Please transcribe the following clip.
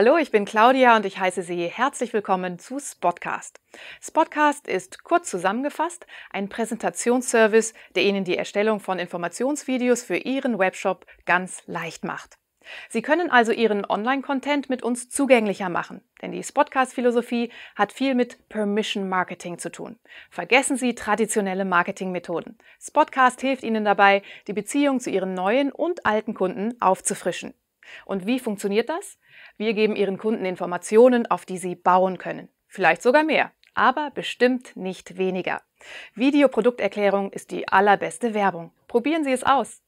Hallo, ich bin Claudia und ich heiße Sie herzlich willkommen zu Spotcast. Spotcast ist kurz zusammengefasst ein Präsentationsservice, der Ihnen die Erstellung von Informationsvideos für Ihren Webshop ganz leicht macht. Sie können also Ihren Online-Content mit uns zugänglicher machen, denn die Spotcast-Philosophie hat viel mit Permission Marketing zu tun. Vergessen Sie traditionelle Marketing-Methoden. Spotcast hilft Ihnen dabei, die Beziehung zu Ihren neuen und alten Kunden aufzufrischen. Und wie funktioniert das? Wir geben Ihren Kunden Informationen, auf die Sie bauen können. Vielleicht sogar mehr, aber bestimmt nicht weniger. Videoprodukterklärung ist die allerbeste Werbung. Probieren Sie es aus.